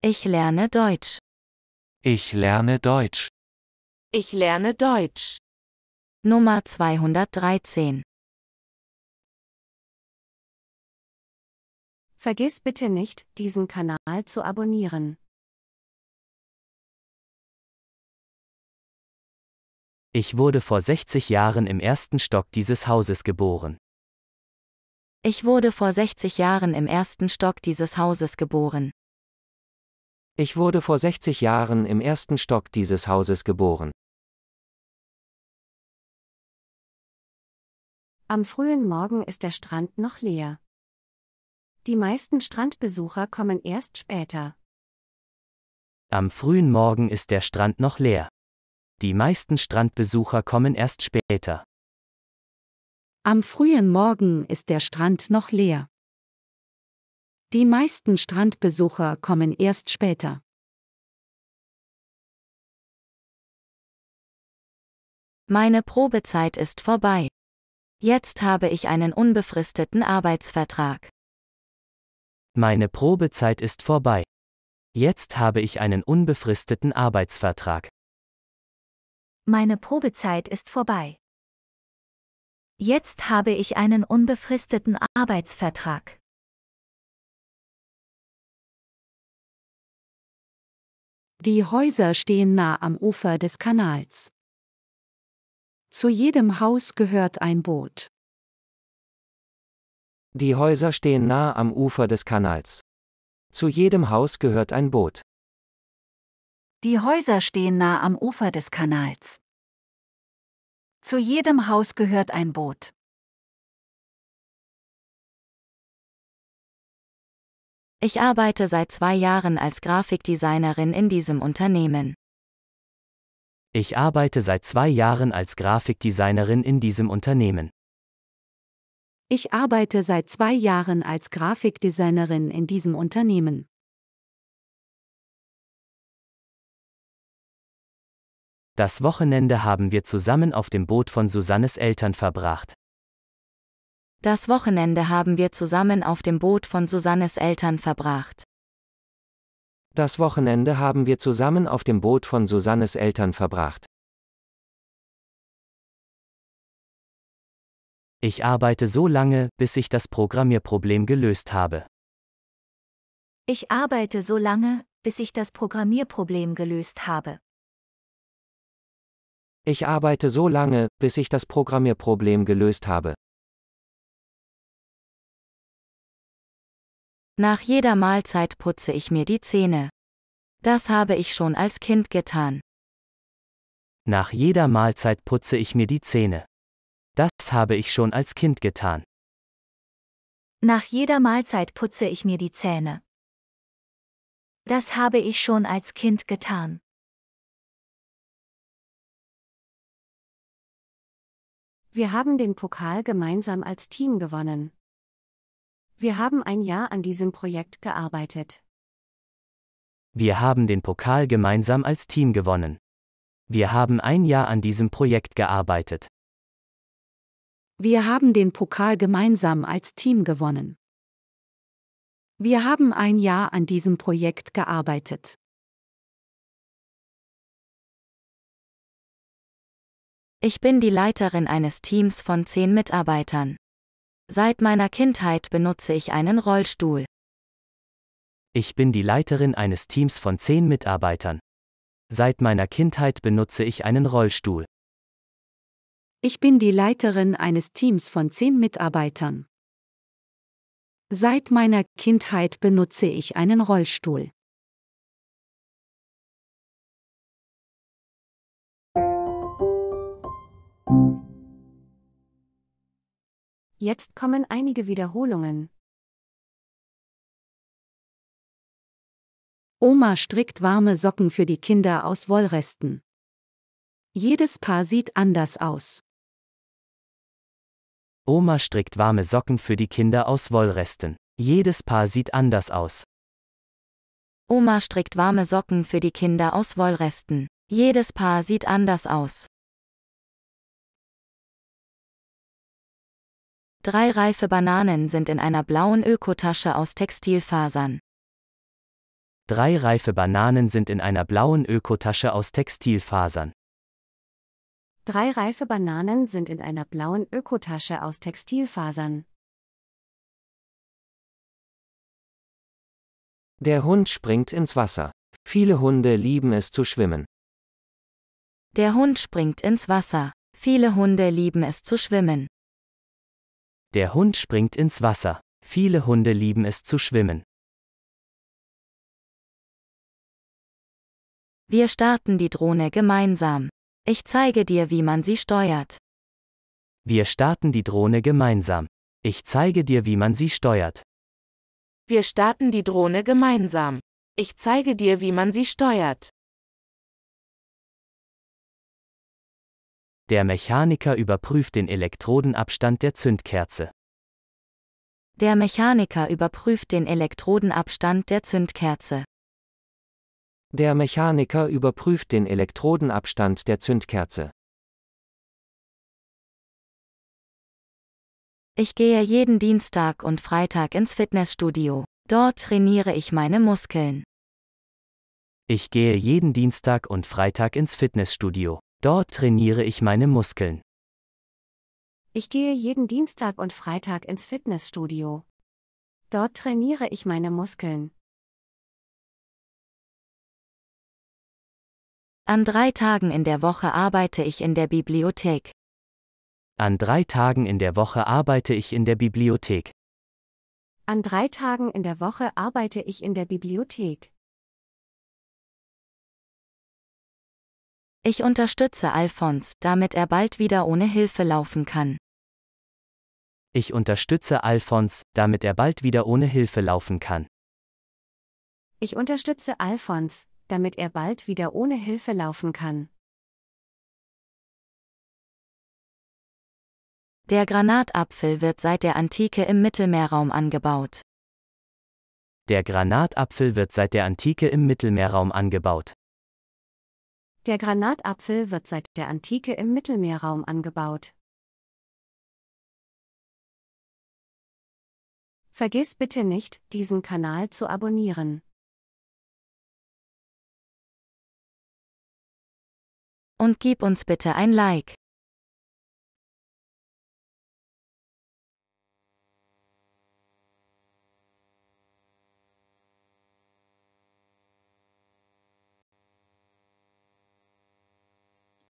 Ich lerne Deutsch. Ich lerne Deutsch. Ich lerne Deutsch. Nummer 213. Vergiss bitte nicht, diesen Kanal zu abonnieren. Ich wurde vor 60 Jahren im ersten Stock dieses Hauses geboren. Ich wurde vor 60 Jahren im ersten Stock dieses Hauses geboren. Ich wurde vor 60 Jahren im ersten Stock dieses Hauses geboren. Am frühen Morgen ist der Strand noch leer. Die meisten Strandbesucher kommen erst später. Am frühen Morgen ist der Strand noch leer. Die meisten Strandbesucher kommen erst später. Am frühen Morgen ist der Strand noch leer. Die meisten Strandbesucher kommen erst später. Meine Probezeit ist vorbei. Jetzt habe ich einen unbefristeten Arbeitsvertrag. Meine Probezeit ist vorbei. Jetzt habe ich einen unbefristeten Arbeitsvertrag. Meine Probezeit ist vorbei. Jetzt habe ich einen unbefristeten Arbeitsvertrag. Die Häuser stehen nah am Ufer des Kanals. Zu jedem Haus gehört ein Boot. Die Häuser stehen nah am Ufer des Kanals. Zu jedem Haus gehört ein Boot. Die Häuser stehen nah am Ufer des Kanals. Zu jedem Haus gehört ein Boot. Ich arbeite seit zwei Jahren als Grafikdesignerin in diesem Unternehmen. Ich arbeite seit zwei Jahren als Grafikdesignerin in diesem Unternehmen. Ich arbeite seit zwei Jahren als Grafikdesignerin in diesem Unternehmen. Das Wochenende haben wir zusammen auf dem Boot von Susannes Eltern verbracht. Das Wochenende haben wir zusammen auf dem Boot von Susannes Eltern verbracht. Das Wochenende haben wir zusammen auf dem Boot von Susannes Eltern verbracht. Ich arbeite so lange, bis ich das Programmierproblem gelöst habe. Ich arbeite so lange, bis ich das Programmierproblem gelöst habe. Ich arbeite so lange, bis ich das Programmierproblem gelöst habe. Nach jeder Mahlzeit putze ich mir die Zähne. Das habe ich schon als Kind getan. Nach jeder Mahlzeit putze ich mir die Zähne. Das habe ich schon als Kind getan. Nach jeder Mahlzeit putze ich mir die Zähne. Das habe ich schon als Kind getan. Wir haben den Pokal gemeinsam als Team gewonnen. Wir haben ein Jahr an diesem Projekt gearbeitet. Wir haben den Pokal gemeinsam als Team gewonnen. Wir haben ein Jahr an diesem Projekt gearbeitet. Wir haben den Pokal gemeinsam als Team gewonnen. Wir haben ein Jahr an diesem Projekt gearbeitet. Ich bin die Leiterin eines Teams von zehn Mitarbeitern. Seit meiner Kindheit benutze ich einen Rollstuhl. Ich bin die Leiterin eines Teams von zehn Mitarbeitern. Seit meiner Kindheit benutze ich einen Rollstuhl. Ich bin die Leiterin eines Teams von zehn Mitarbeitern. Seit meiner Kindheit benutze ich einen Rollstuhl. Jetzt kommen einige Wiederholungen. Oma strickt warme Socken für die Kinder aus Wollresten. Jedes Paar sieht anders aus. Oma strickt warme Socken für die Kinder aus Wollresten. Jedes Paar sieht anders aus. Oma strickt warme Socken für die Kinder aus Wollresten. Jedes Paar sieht anders aus. Drei reife Bananen sind in einer blauen Ökotasche aus Textilfasern. Drei reife Bananen sind in einer blauen Ökotasche aus Textilfasern. Drei reife Bananen sind in einer blauen Ökotasche aus Textilfasern. Der Hund springt ins Wasser. Viele Hunde lieben es zu schwimmen. Der Hund springt ins Wasser. Viele Hunde lieben es zu schwimmen. Der Hund springt ins Wasser. Viele Hunde lieben es zu schwimmen. Wir starten die Drohne gemeinsam. Ich zeige dir, wie man sie steuert. Wir starten die Drohne gemeinsam. Ich zeige dir, wie man sie steuert. Wir starten die Drohne gemeinsam. Ich zeige dir, wie man sie steuert. Der Mechaniker überprüft den Elektrodenabstand der Zündkerze. Der Mechaniker überprüft den Elektrodenabstand der Zündkerze. Der Mechaniker überprüft den Elektrodenabstand der Zündkerze. Ich gehe jeden Dienstag und Freitag ins Fitnessstudio. Dort trainiere ich meine Muskeln. Ich gehe jeden Dienstag und Freitag ins Fitnessstudio. Dort trainiere ich meine Muskeln. Ich gehe jeden Dienstag und Freitag ins Fitnessstudio. Dort trainiere ich meine Muskeln. An drei Tagen in der Woche arbeite ich in der Bibliothek. An drei Tagen in der Woche arbeite ich in der Bibliothek. An drei Tagen in der Woche arbeite ich in der Bibliothek. Ich unterstütze Alphonse, damit er bald wieder ohne Hilfe laufen kann. Ich unterstütze Alphonse, damit er bald wieder ohne Hilfe laufen kann. Ich unterstütze Alphonse, damit er bald wieder ohne Hilfe laufen kann. Der Granatapfel wird seit der Antike im Mittelmeerraum angebaut. Der Granatapfel wird seit der Antike im Mittelmeerraum angebaut. Der Granatapfel wird seit der Antike im Mittelmeerraum angebaut. Vergiss bitte nicht, diesen Kanal zu abonnieren. Und gib uns bitte ein Like.